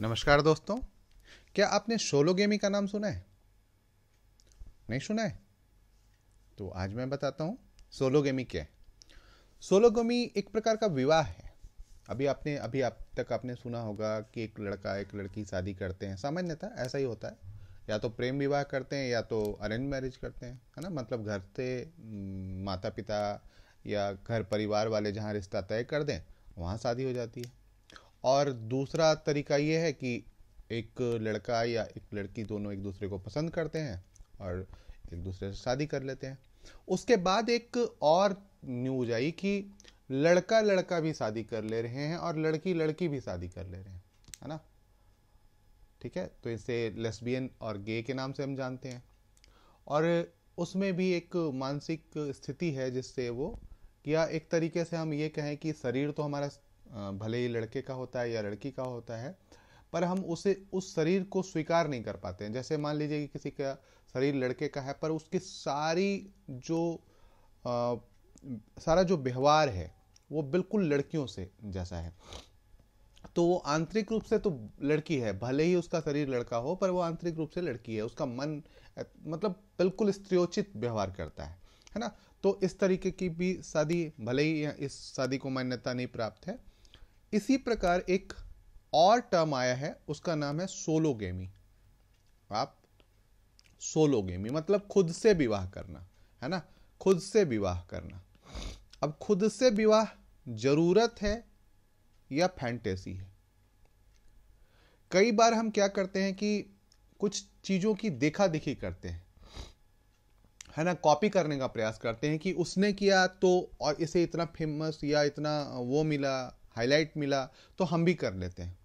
नमस्कार दोस्तों क्या आपने सोलो गेमिंग का नाम सुना है नहीं सुना है तो आज मैं बताता हूँ सोलो गेमिंग क्या है सोलो गेमिंग एक प्रकार का विवाह है अभी आपने अभी आप तक आपने सुना होगा कि एक लड़का एक लड़की शादी करते हैं सामान्यतः ऐसा ही होता है या तो प्रेम विवाह करते हैं या तो अरेंज मैरिज करते हैं है ना मतलब घर से माता पिता या घर परिवार वाले जहाँ रिश्ता तय कर दें वहाँ शादी हो जाती है और दूसरा तरीका ये है कि एक लड़का या एक लड़की दोनों एक दूसरे को पसंद करते हैं और एक दूसरे से शादी कर लेते हैं उसके बाद एक और न्यूज आई कि लड़का लड़का भी शादी कर ले रहे हैं और लड़की लड़की भी शादी कर ले रहे हैं है ना ठीक है तो इसे लेस्बियन और गे के नाम से हम जानते हैं और उसमें भी एक मानसिक स्थिति है जिससे वो या एक तरीके से हम ये कहें कि शरीर तो हमारा भले ही लड़के का होता है या लड़की का होता है पर हम उसे उस शरीर को स्वीकार नहीं कर पाते हैं जैसे मान लीजिए कि किसी का शरीर लड़के का है पर उसकी सारी जो आ, सारा जो व्यवहार है वो बिल्कुल लड़कियों से जैसा है तो वो आंतरिक रूप से तो लड़की है भले ही उसका शरीर लड़का हो पर वो आंतरिक रूप से लड़की है उसका मन मतलब बिल्कुल स्त्रियोचित व्यवहार करता है है ना तो इस तरीके की भी शादी भले ही इस शादी को मान्यता नहीं प्राप्त है इसी प्रकार एक और टर्म आया है उसका नाम है सोलो गेमी आप सोलो गेमी मतलब खुद से विवाह करना है ना खुद से विवाह करना अब खुद से विवाह जरूरत है या फैंटेसी है कई बार हम क्या करते हैं कि कुछ चीज़ों की देखा देखी करते हैं है ना कॉपी करने का प्रयास करते हैं कि उसने किया तो और इसे इतना फेमस या इतना वो मिला हाईलाइट मिला तो हम भी कर लेते हैं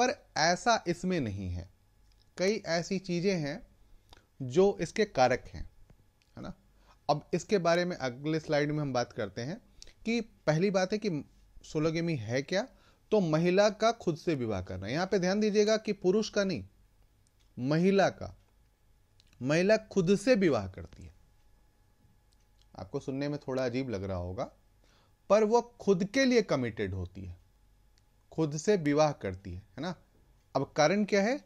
पर ऐसा इसमें नहीं है कई ऐसी चीज़ें हैं जो इसके कारक हैं है ना अब इसके बारे में अगले स्लाइड में हम बात करते हैं कि पहली बात है कि सोलोगेमी है क्या तो महिला का खुद से विवाह करना यहाँ पे ध्यान दीजिएगा कि पुरुष का नहीं महिला का महिला खुद से विवाह करती है आपको सुनने में थोड़ा अजीब लग रहा होगा पर वो खुद के लिए कमिटेड होती है खुद से विवाह करती है है ना अब कारण क्या है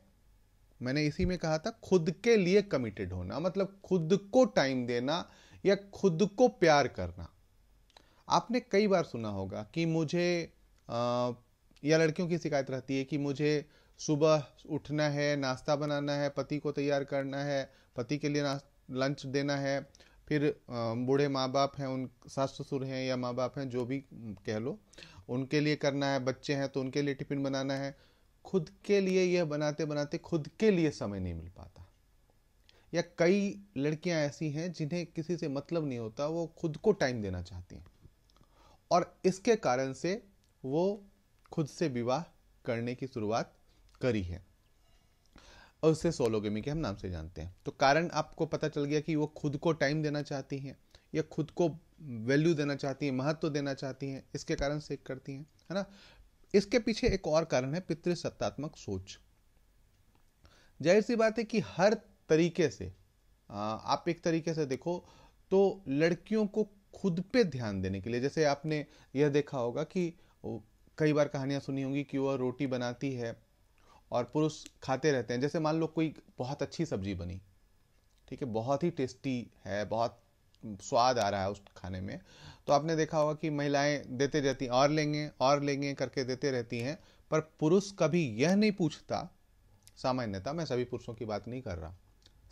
मैंने इसी में कहा था खुद के लिए कमिटेड होना मतलब खुद को टाइम देना या खुद को प्यार करना आपने कई बार सुना होगा कि मुझे आ, या लड़कियों की शिकायत रहती है कि मुझे सुबह उठना है नाश्ता बनाना है पति को तैयार करना है पति के लिए लंच देना है फिर बूढ़े माँ बाप हैं उन सास ससुर हैं या माँ बाप हैं जो भी कह लो उनके लिए करना है बच्चे हैं तो उनके लिए टिफिन बनाना है खुद के लिए यह बनाते बनाते खुद के लिए समय नहीं मिल पाता या कई लड़कियां ऐसी हैं जिन्हें किसी से मतलब नहीं होता वो खुद को टाइम देना चाहती हैं और इसके कारण से वो खुद से विवाह करने की शुरुआत करी है और उसे सोलोगेमी के हम नाम से जानते हैं तो कारण आपको पता चल गया कि वो खुद को टाइम देना चाहती हैं या खुद को वैल्यू देना चाहती हैं महत्व तो देना चाहती हैं इसके कारण से करती हैं है ना इसके पीछे एक और कारण है पितृसत्तात्मक सोच जाहिर सी बात है कि हर तरीके से आप एक तरीके से देखो तो लड़कियों को खुद पे ध्यान देने के लिए जैसे आपने यह देखा होगा कि कई बार कहानियां सुनी होंगी कि वह रोटी बनाती है और पुरुष खाते रहते हैं जैसे मान लो कोई बहुत अच्छी सब्जी बनी ठीक है बहुत ही टेस्टी है बहुत स्वाद आ रहा है उस खाने में तो आपने देखा होगा कि महिलाएं देते रहती हैं और लेंगे और लेंगे करके देते रहती हैं पर पुरुष कभी यह नहीं पूछता सामान्यता मैं सभी पुरुषों की बात नहीं कर रहा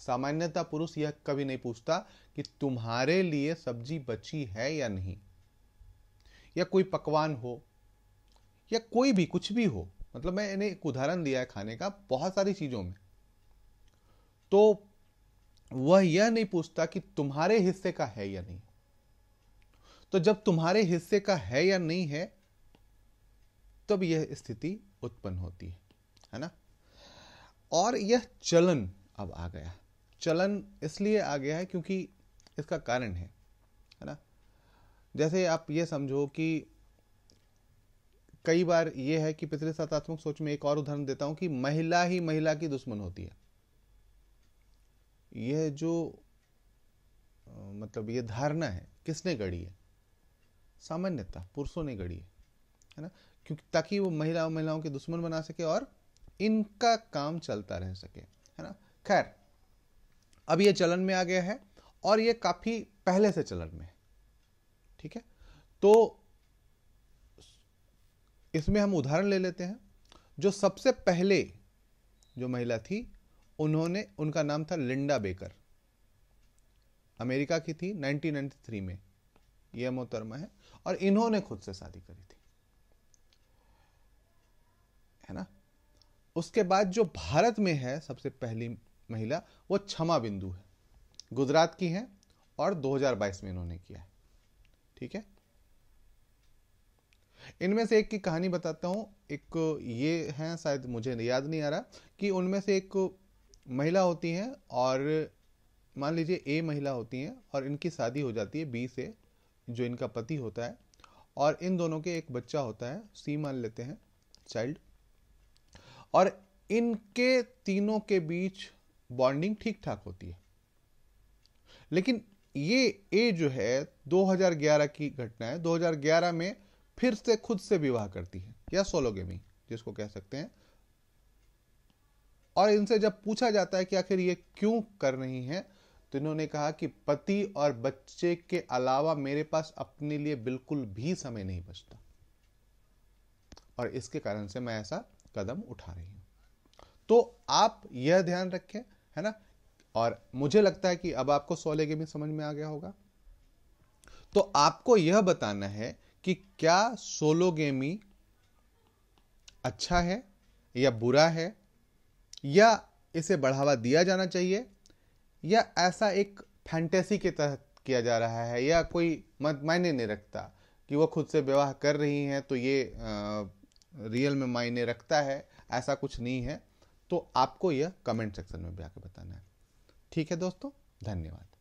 सामान्यता पुरुष यह कभी नहीं पूछता कि तुम्हारे लिए सब्जी बची है या नहीं या कोई पकवान हो या कोई भी कुछ भी हो मतलब मैंने एक उदाहरण दिया है खाने का बहुत सारी चीज़ों में तो वह यह नहीं पूछता कि तुम्हारे हिस्से का है या नहीं तो जब तुम्हारे हिस्से का है या नहीं है तब यह स्थिति उत्पन्न होती है है ना और यह चलन अब आ गया चलन इसलिए आ गया है क्योंकि इसका कारण है है ना जैसे आप यह समझो कि कई बार ये है कि पितृ पितृसत्तात्मक सोच में एक और उदाहरण देता हूं कि महिला ही महिला की दुश्मन होती है यह जो मतलब ये धारणा है किसने गढ़ी है सामान्यतः पुरुषों ने गढ़ी है है ना क्योंकि ताकि वो महिलाओं महिलाओं के दुश्मन बना सके और इनका काम चलता रह सके है ना खैर अब ये चलन में आ गया है और ये काफी पहले से चलन में है ठीक है तो इसमें हम उदाहरण ले लेते हैं जो सबसे पहले जो महिला थी उन्होंने उनका नाम था लिंडा बेकर अमेरिका की थी 1993 में यह मोहतरमा है और इन्होंने खुद से शादी करी थी है ना उसके बाद जो भारत में है सबसे पहली महिला वो क्षमा बिंदु है गुजरात की है और 2022 में इन्होंने किया है ठीक है इनमें से एक की कहानी बताता हूँ एक ये हैं शायद मुझे याद नहीं आ रहा कि उनमें से एक महिला होती हैं और मान लीजिए ए महिला होती हैं और इनकी शादी हो जाती है बी से जो इनका पति होता है और इन दोनों के एक बच्चा होता है सी मान लेते हैं चाइल्ड और इनके तीनों के बीच बॉन्डिंग ठीक ठाक होती है लेकिन ये ए जो है 2011 की घटना है 2011 में फिर से खुद से विवाह करती है या सोलोगेमी जिसको कह सकते हैं और इनसे जब पूछा जाता है कि आखिर ये क्यों कर रही हैं तो इन्होंने कहा कि पति और बच्चे के अलावा मेरे पास अपने लिए बिल्कुल भी समय नहीं बचता और इसके कारण से मैं ऐसा कदम उठा रही हूं तो आप यह ध्यान रखें है ना और मुझे लगता है कि अब आपको सोलेगे भी समझ में आ गया होगा तो आपको यह बताना है कि क्या सोलो गेमी अच्छा है या बुरा है या इसे बढ़ावा दिया जाना चाहिए या ऐसा एक फैंटेसी के तहत किया जा रहा है या कोई मायने नहीं रखता कि वो खुद से विवाह कर रही हैं तो ये आ, रियल में मायने रखता है ऐसा कुछ नहीं है तो आपको यह कमेंट सेक्शन में भी आके बताना है ठीक है दोस्तों धन्यवाद